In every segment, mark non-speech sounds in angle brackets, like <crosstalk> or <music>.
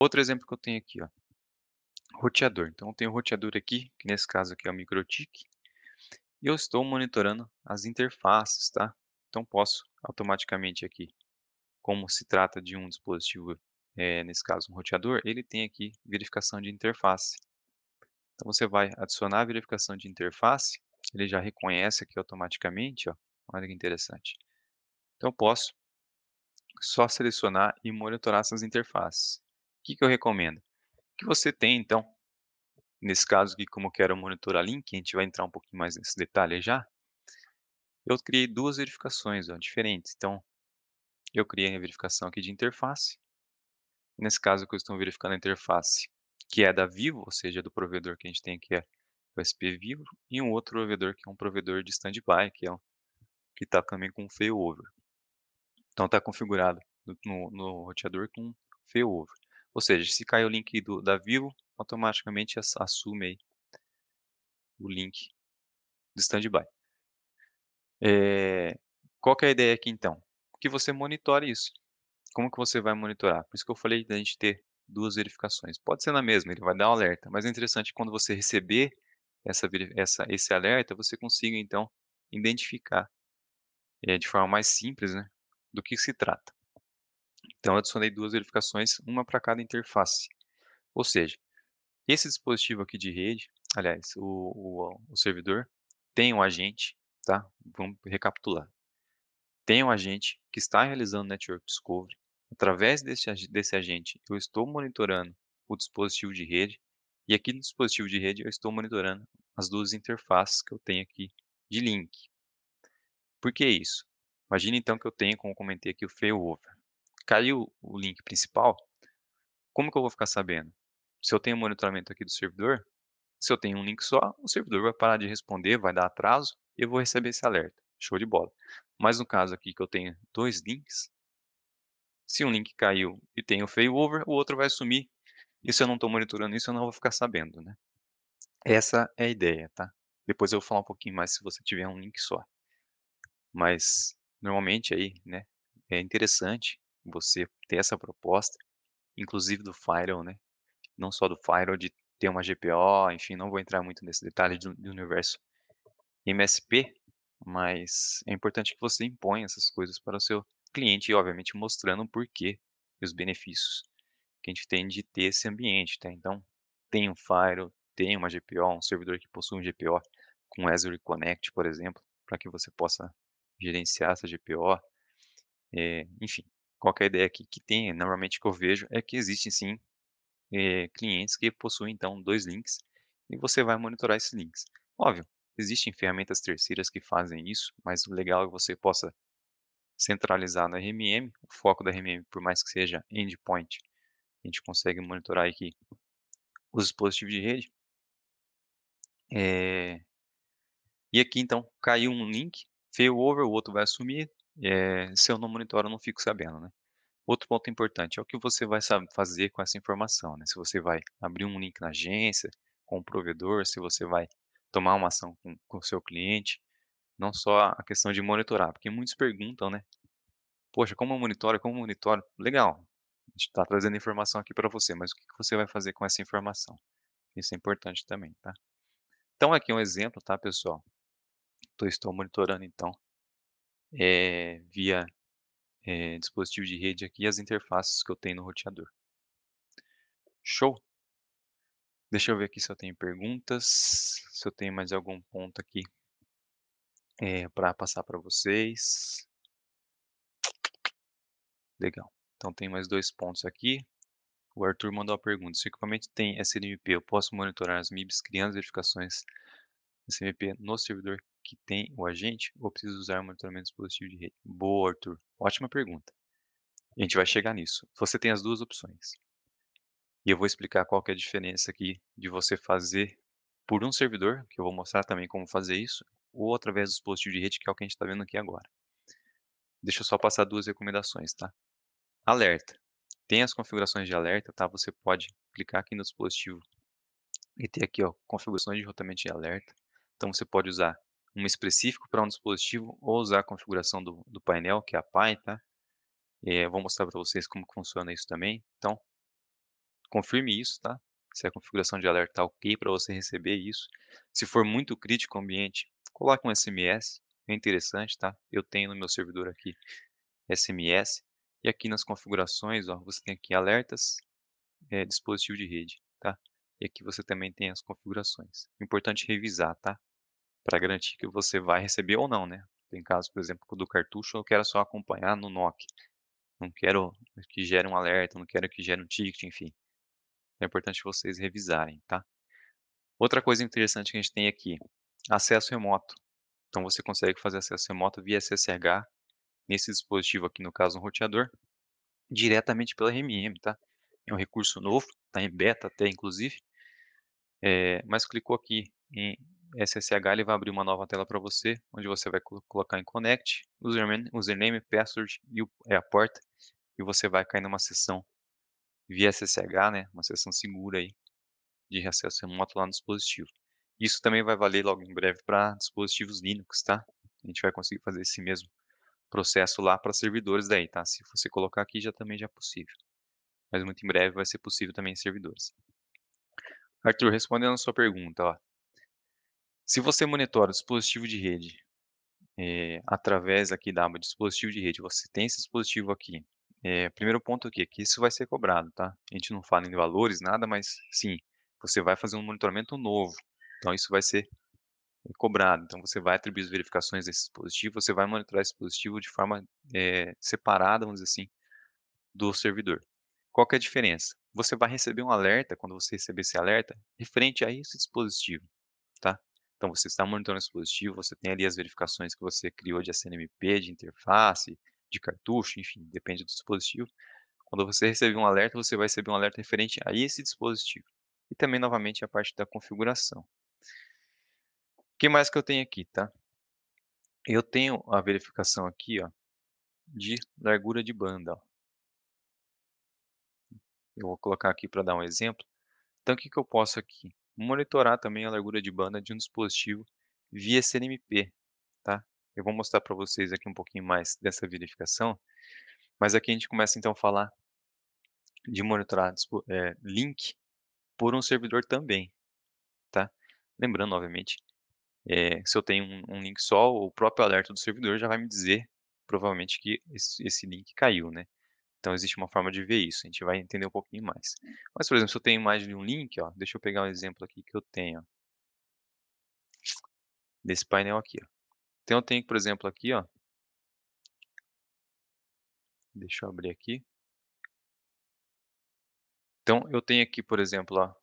Outro exemplo que eu tenho aqui, ó, roteador. Então, eu tenho o um roteador aqui, que nesse caso aqui é o MikroTik, e eu estou monitorando as interfaces, tá? Então, posso automaticamente aqui, como se trata de um dispositivo, é, nesse caso um roteador, ele tem aqui verificação de interface. Então, você vai adicionar a verificação de interface, ele já reconhece aqui automaticamente, ó. olha que interessante. Então, posso só selecionar e monitorar essas interfaces que, que eu recomendo? Que você tem, então, nesse caso aqui, como eu quero monitorar link, a gente vai entrar um pouquinho mais nesse detalhe já, eu criei duas verificações ó, diferentes. Então, eu criei a verificação aqui de interface. Nesse caso, que eu estou verificando a interface, que é da Vivo, ou seja, do provedor que a gente tem que é o SP Vivo, e um outro provedor que é um provedor de standby, que é um, que está também com failover. Então, está configurado no, no roteador com failover. Ou seja, se cai o link do, da Vivo, automaticamente assume aí o link do standby. É, qual é a ideia aqui então? Que você monitore isso. Como que você vai monitorar? Por isso que eu falei da gente ter duas verificações. Pode ser na mesma, ele vai dar um alerta, mas é interessante quando você receber essa, essa, esse alerta, você consiga então identificar é, de forma mais simples né, do que se trata. Então, eu adicionei duas verificações, uma para cada interface. Ou seja, esse dispositivo aqui de rede, aliás, o, o, o servidor, tem um agente, tá? Vamos recapitular. Tem um agente que está realizando Network Discovery. Através desse, desse agente, eu estou monitorando o dispositivo de rede, e aqui no dispositivo de rede eu estou monitorando as duas interfaces que eu tenho aqui de link. Por que isso? Imagina então que eu tenho, como comentei aqui, o failover caiu o link principal, como que eu vou ficar sabendo? Se eu tenho monitoramento aqui do servidor, se eu tenho um link só, o servidor vai parar de responder, vai dar atraso, e eu vou receber esse alerta. Show de bola. Mas no caso aqui que eu tenho dois links, se um link caiu e tem o failover, o outro vai sumir. E se eu não estou monitorando isso, eu não vou ficar sabendo, né? Essa é a ideia, tá? Depois eu vou falar um pouquinho mais se você tiver um link só. Mas, normalmente aí, né, é interessante você ter essa proposta, inclusive do firewall, né? Não só do firewall, de ter uma GPO, enfim, não vou entrar muito nesse detalhe do, universo MSP, mas é importante que você imponha essas coisas para o seu cliente e, obviamente, mostrando o porquê e os benefícios que a gente tem de ter esse ambiente, tá? Então, tem um firewall, tem uma GPO, um servidor que possui um GPO com Azure Connect, por exemplo, para que você possa gerenciar essa GPO, é, eh, enfim, qualquer ideia que, que tem, normalmente que eu vejo, é que existem sim eh, clientes que possuem então dois links e você vai monitorar esses links. Óbvio, existem ferramentas terceiras que fazem isso, mas o legal é que você possa centralizar na RMM, o foco da RMM, por mais que seja endpoint, a gente consegue monitorar aqui os dispositivos de rede. É... E aqui então caiu um link, failover, o outro vai assumir, eh, se eu não monitoro, eu não fico sabendo, né. Outro ponto importante é o que você vai fazer com essa informação, né. Se você vai abrir um link na agência, com o provedor, se você vai tomar uma ação com o seu cliente, não só a questão de monitorar, porque muitos perguntam, né: "Poxa, como eu monitoro? Como eu monitoro?". Legal, a gente está trazendo informação aqui para você, mas o que você vai fazer com essa informação? Isso é importante também, tá. Então aqui um exemplo, tá, pessoal. Então, estou monitorando, então eh, via eh, dispositivo de rede aqui as interfaces que eu tenho no roteador. Show? Deixa eu ver aqui se eu tenho perguntas, se eu tenho mais algum ponto aqui é, eh, para passar para vocês. Legal. Então tem mais dois pontos aqui. O Arthur mandou a pergunta. Se o equipamento tem SNMP, eu posso monitorar as MIBs criando as verificações SNMP no servidor que tem o agente ou preciso usar o monitoramento dispositivo de rede? Boa, Arthur. Ótima pergunta. A gente vai chegar nisso. Você tem as duas opções. E eu vou explicar qual é a diferença aqui de você fazer por um servidor, que eu vou mostrar também como fazer isso, ou através do dispositivo de rede, que é o que a gente está vendo aqui agora. Deixa eu só passar duas recomendações, tá? Alerta. Tem as configurações de alerta, tá? Você pode clicar aqui no dispositivo e ter aqui, ó, configurações de rotamento de alerta. Então, você pode usar um específico para um dispositivo ou usar a configuração do, do painel, que é a PAI, tá? É, vou mostrar para vocês como funciona isso também. Então, confirme isso, tá? Se a configuração de alerta está ok para você receber isso. Se for muito crítico o ambiente, coloque um SMS. É interessante, tá? Eu tenho no meu servidor aqui SMS. E aqui nas configurações, ó, você tem aqui alertas, é, dispositivo de rede, tá? E aqui você também tem as configurações. Importante é revisar, tá? para garantir que você vai receber ou não, né? Tem casos, por exemplo, do cartucho, eu quero só acompanhar no NOC. Não quero que gere um alerta, não quero que gere um ticket, enfim. É importante vocês revisarem, tá? Outra coisa interessante que a gente tem aqui, acesso remoto. Então você consegue fazer acesso remoto via SSH nesse dispositivo aqui, no caso um roteador, diretamente pela RMM, tá? É um recurso novo, tá em beta até, inclusive. É, mas clicou aqui em SSH ele vai abrir uma nova tela para você, onde você vai colocar em Connect, username, username password e é a porta, e você vai cair numa sessão via SSH, né, uma sessão segura aí, de acesso remoto lá no dispositivo. Isso também vai valer logo em breve para dispositivos Linux, tá? A gente vai conseguir fazer esse mesmo processo lá para servidores daí, tá? Se você colocar aqui, já também já é possível. Mas muito em breve vai ser possível também em servidores. Arthur, respondendo a sua pergunta, ó, se você monitora o dispositivo de rede, eh, através aqui da aba dispositivo de rede, você tem esse dispositivo aqui. Eh, primeiro ponto aqui, que? É que isso vai ser cobrado, tá? A gente não fala em valores, nada, mas sim, você vai fazer um monitoramento novo. Então, isso vai ser cobrado. Então, você vai atribuir as verificações desse dispositivo, você vai monitorar esse dispositivo de forma eh, separada, vamos dizer assim, do servidor. Qual que é a diferença? Você vai receber um alerta, quando você receber esse alerta, referente a esse dispositivo. Então você está monitorando o dispositivo, você tem ali as verificações que você criou de SNMP, de interface, de cartucho, enfim, depende do dispositivo. Quando você receber um alerta, você vai receber um alerta referente a esse dispositivo. E também, novamente, a parte da configuração. O que mais que eu tenho aqui, tá? Eu tenho a verificação aqui, ó, de largura de banda. Ó. Eu vou colocar aqui para dar um exemplo. Então, o que, que eu posso aqui? monitorar também a largura de banda de um dispositivo via CNMP, tá? Eu vou mostrar para vocês aqui um pouquinho mais dessa verificação, mas aqui a gente começa então a falar de monitorar é, link por um servidor também, tá? Lembrando, obviamente, é, se eu tenho um, um, link só, o próprio alerta do servidor já vai me dizer, provavelmente, que esse, esse link caiu, né? Então existe uma forma de ver isso, a gente vai entender um pouquinho mais. Mas, por exemplo, se eu tenho mais de um link, ó, deixa eu pegar um exemplo aqui que eu tenho. Desse painel aqui. Ó. Então eu tenho, por exemplo, aqui, ó. Deixa eu abrir aqui. Então eu tenho aqui, por exemplo, ó,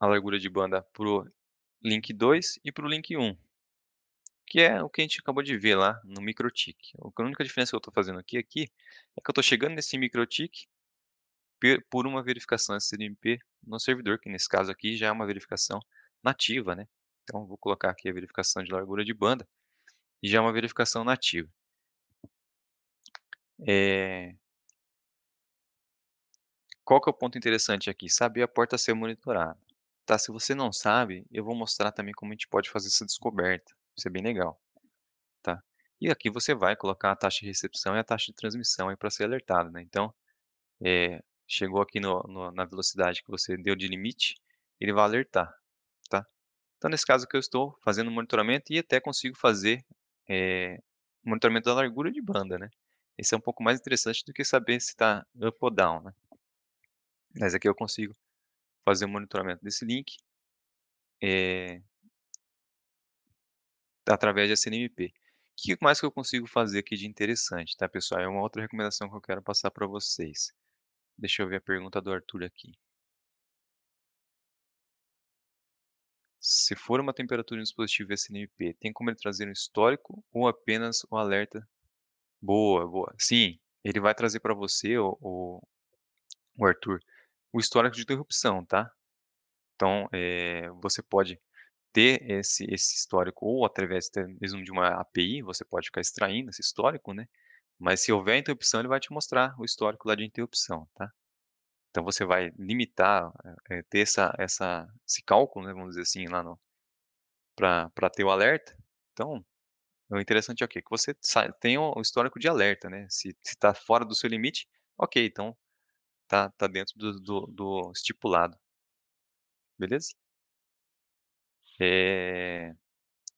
a largura de banda para o link 2 e para o link 1 que é o que a gente acabou de ver lá no microtick. A única diferença que eu estou fazendo aqui, aqui é que eu estou chegando nesse microtick por uma verificação SDMP no servidor, que nesse caso aqui já é uma verificação nativa, né? Então, vou colocar aqui a verificação de largura de banda, e já é uma verificação nativa. É... Qual que é o ponto interessante aqui? Saber a porta ser monitorada. Tá? Se você não sabe, eu vou mostrar também como a gente pode fazer essa descoberta. Isso é bem legal, tá. E aqui você vai colocar a taxa de recepção e a taxa de transmissão aí para ser alertado, né. Então, eh, chegou aqui no no na velocidade que você deu de limite, ele vai alertar, tá. Então, nesse caso aqui eu estou fazendo monitoramento e até consigo fazer, eh, monitoramento da largura de banda, né. Esse é um pouco mais interessante do que saber se está up ou down, né. Mas aqui eu consigo fazer o monitoramento desse link, É, através de SNMP. O que mais que eu consigo fazer aqui de interessante, tá, pessoal? É uma outra recomendação que eu quero passar para vocês. Deixa eu ver a pergunta do Arthur aqui. Se for uma temperatura no dispositivo SNMP, tem como ele trazer um histórico ou apenas o um alerta? Boa, boa. Sim, ele vai trazer para você, o, o, o Arthur, o histórico de interrupção, tá? Então, é, você pode ter esse, esse histórico, ou através mesmo de uma API, você pode ficar extraindo esse histórico, né? Mas se houver interrupção, ele vai te mostrar o histórico lá de interrupção, tá? Então você vai limitar, é, ter essa, essa, esse cálculo, né, vamos dizer assim, lá no para ter o alerta. Então, o interessante é o quê? Que você tem o histórico de alerta, né? Se está fora do seu limite, ok, então tá, tá dentro do, do, do estipulado. Beleza? É...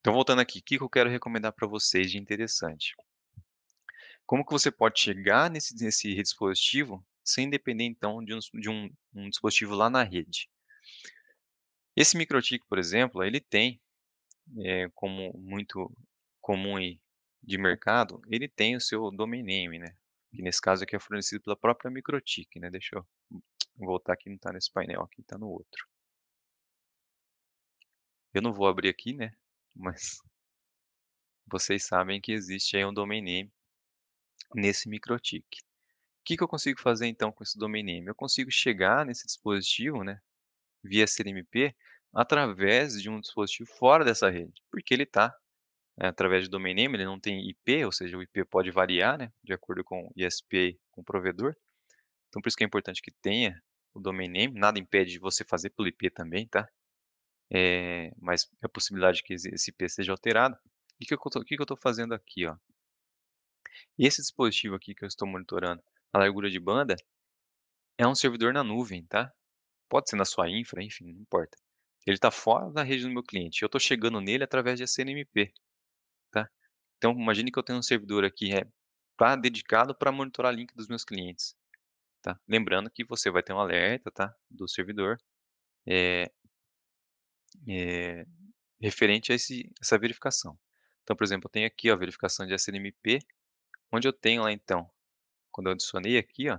Então, voltando aqui, o que eu quero recomendar para vocês de interessante? Como que você pode chegar nesse, nesse dispositivo sem depender, então, de, um, de um, um dispositivo lá na rede? Esse microtik, por exemplo, ele tem, é, como muito comum de mercado, ele tem o seu domain name, né? Que nesse caso aqui é fornecido pela própria microtik, né? Deixa eu voltar aqui, não está nesse painel, aqui está no outro. Eu não vou abrir aqui, né, mas <laughs> vocês sabem que existe aí um domain name nesse microtik. O que, que eu consigo fazer então com esse domain name? Eu consigo chegar nesse dispositivo, né, via CMP, através de um dispositivo fora dessa rede, porque ele está é, através de domain name, ele não tem IP, ou seja, o IP pode variar, né, de acordo com ISP, com o provedor. Então, por isso que é importante que tenha o domain name, nada impede de você fazer pelo IP também, tá? é, mas é a possibilidade que esse IP seja alterado. E o que, que, eu estou fazendo aqui? Ó? Esse dispositivo aqui que eu estou monitorando a largura de banda é um servidor na nuvem, tá? Pode ser na sua infra, enfim, não importa. Ele está fora da rede do meu cliente. Eu estou chegando nele através de SNMP, tá? Então, imagine que eu tenho um servidor aqui é, tá dedicado para monitorar link dos meus clientes. Tá? Lembrando que você vai ter um alerta tá? do servidor é, eh, referente a esse, essa verificação. Então, por exemplo, eu tenho aqui ó, a verificação de SNMP, onde eu tenho lá então, quando eu adicionei aqui, ó,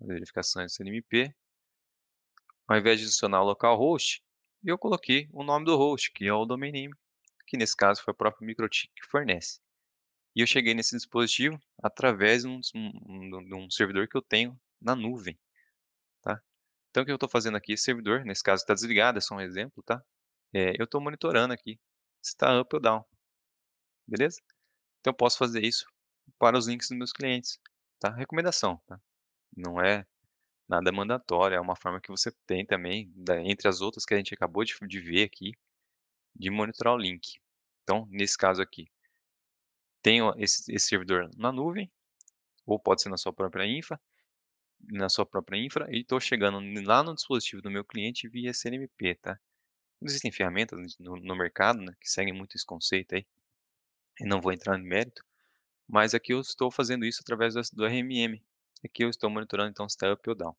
verificação é de SNMP, ao invés de adicionar o localhost, eu coloquei o nome do host, que é o domain name, que nesse caso foi o próprio Microtik que fornece. E eu cheguei nesse dispositivo através de um, de um servidor que eu tenho na nuvem. Então, o que eu estou fazendo aqui? Esse servidor, nesse caso, está desligado, é só um exemplo, tá? É, eu estou monitorando aqui se está up ou down. Beleza? Então, eu posso fazer isso para os links dos meus clientes. Tá? Recomendação, tá? Não é nada mandatório, é uma forma que você tem também, da, entre as outras que a gente acabou de, de ver aqui, de monitorar o link. Então, nesse caso aqui, tenho esse, esse servidor na nuvem, ou pode ser na sua própria infra, na sua própria infra e estou chegando lá no dispositivo do meu cliente via CNMP, tá? Existem ferramentas no, no mercado né, que seguem muito esse conceito aí, e não vou entrar no mérito, mas aqui eu estou fazendo isso através do, do RMM. Aqui eu estou monitorando então se está up ou down.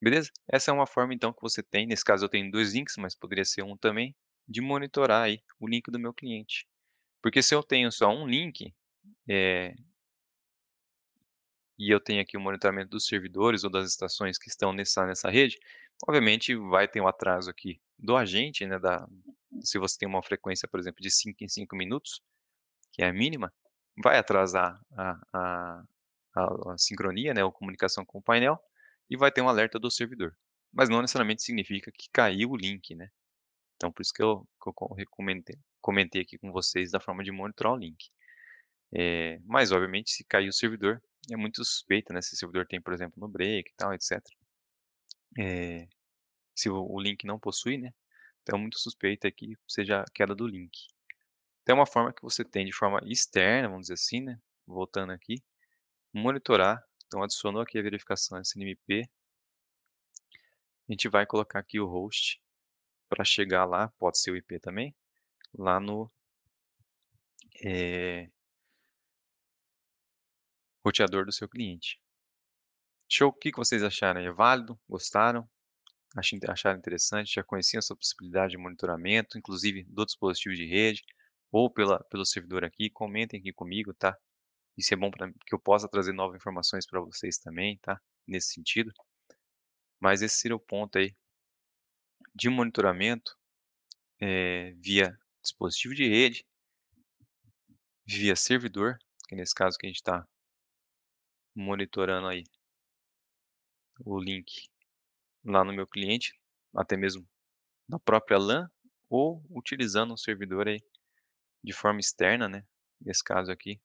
Beleza? Essa é uma forma então que você tem, nesse caso eu tenho dois links, mas poderia ser um também, de monitorar aí o link do meu cliente. Porque se eu tenho só um link, é, e eu tenho aqui o monitoramento dos servidores ou das estações que estão nessa, nessa rede, obviamente vai ter um atraso aqui do agente, né, da, se você tem uma frequência, por exemplo, de 5 em 5 minutos, que é a mínima, vai atrasar a, a, a, a sincronia, né, ou comunicação com o painel, e vai ter um alerta do servidor. Mas não necessariamente significa que caiu o link, né? Então, por isso que eu, que eu comentei, comentei aqui com vocês da forma de monitorar o link. É, mas, obviamente, se cair o servidor, é muito suspeita, né? Se o servidor tem, por exemplo, no break e tal, etc. É, eh, se o, o link não possui, né? Então, é muito suspeita é que seja a queda do link. Então, é uma forma que você tem de forma externa, vamos dizer assim, né? Voltando aqui, monitorar. Então, adicionou aqui a verificação SNMP. A gente vai colocar aqui o host para chegar lá, pode ser o IP também, lá no, é, roteador do seu cliente. Show, o que vocês acharam? É válido? Gostaram? Acharam interessante? Já conheciam essa possibilidade de monitoramento, inclusive do dispositivo de rede ou pela, pelo servidor aqui? Comentem aqui comigo, tá? Isso é bom para que eu possa trazer novas informações para vocês também, tá? Nesse sentido. Mas esse seria o ponto aí de monitoramento eh, via dispositivo de rede, via servidor, que nesse caso que a gente está monitorando aí o link lá no meu cliente, até mesmo na própria LAN, ou utilizando um servidor aí de forma externa, né? Nesse caso aqui,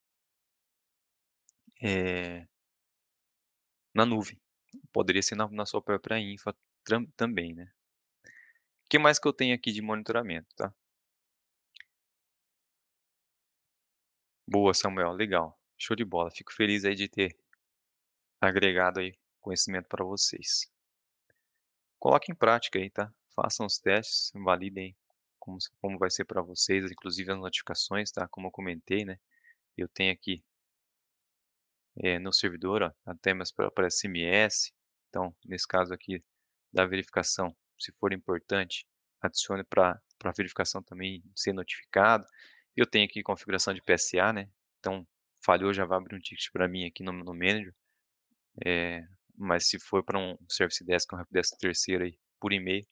é... na nuvem. Poderia ser na, na sua própria infra também, né? O que mais que eu tenho aqui de monitoramento, tá? Boa, Samuel, legal. Show de bola. Fico feliz aí de ter agregado aí conhecimento para vocês. Coloque em prática aí, tá? Façam os testes, validem como, como vai ser para vocês, inclusive as notificações, tá? Como eu comentei, né? Eu tenho aqui é, no servidor, ó, até mais para SMS. Então, nesse caso aqui da verificação, se for importante, adicione para a verificação também ser notificado. Eu tenho aqui configuração de PSA, né? Então, falhou, já vai abrir um ticket para mim aqui no, no manager. É, mas se for para um Service Desk, um Helpdesk terceiro aí, por e-mail,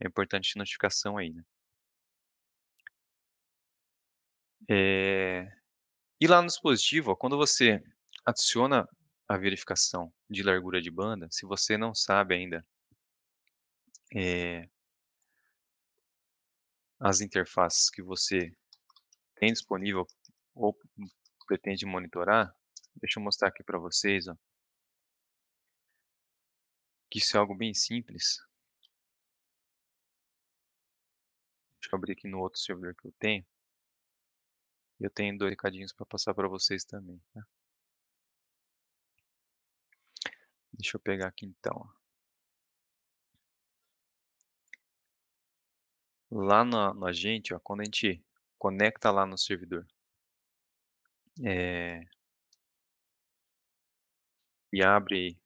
é importante notificação aí, né? É, e lá no dispositivo, ó, quando você adiciona a verificação de largura de banda, se você não sabe ainda é, as interfaces que você tem disponível ou pretende monitorar, deixa eu mostrar aqui para vocês. Ó que isso é algo bem simples. Deixa eu abrir aqui no outro servidor que eu tenho. Eu tenho dois recadinhos para passar para vocês também. Tá? Deixa eu pegar aqui então. Ó. Lá no, no agente, ó, quando a gente conecta lá no servidor é, e abre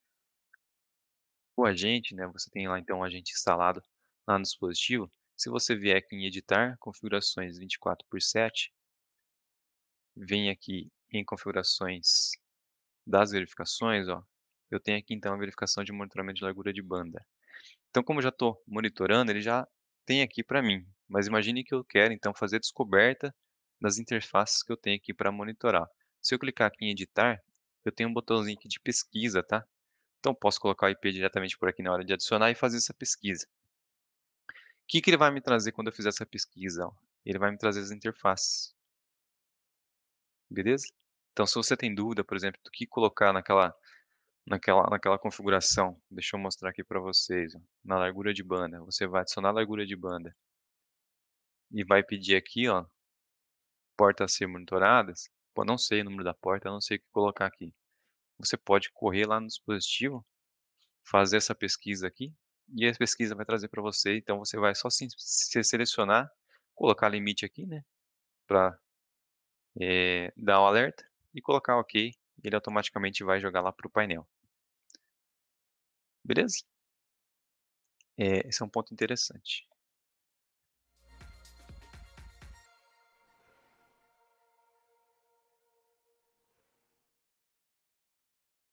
o agente, né, você tem lá então o agente instalado lá no dispositivo. Se você vier aqui em editar, configurações 24 por 7, vem aqui em configurações das verificações, ó, eu tenho aqui então a verificação de monitoramento de largura de banda. Então, como eu já estou monitorando, ele já tem aqui para mim. Mas imagine que eu quero então fazer a descoberta das interfaces que eu tenho aqui para monitorar. Se eu clicar aqui em editar, eu tenho um botãozinho aqui de pesquisa, tá? Então, posso colocar o IP diretamente por aqui na hora de adicionar e fazer essa pesquisa. O que, que ele vai me trazer quando eu fizer essa pesquisa? Ele vai me trazer as interfaces. Beleza? Então, se você tem dúvida, por exemplo, do que colocar naquela, naquela, naquela configuração, deixa eu mostrar aqui para vocês, ó, na largura de banda, você vai adicionar a largura de banda e vai pedir aqui, ó, portas a ser monitoradas. Pô, não sei o número da porta, não sei o que colocar aqui. Você pode correr lá no dispositivo, fazer essa pesquisa aqui, e a pesquisa vai trazer para você. Então você vai só se, se selecionar, colocar limite aqui, né? Para é, eh, dar o um alerta e colocar OK. Ele automaticamente vai jogar lá para o painel. Beleza? É, esse é um ponto interessante.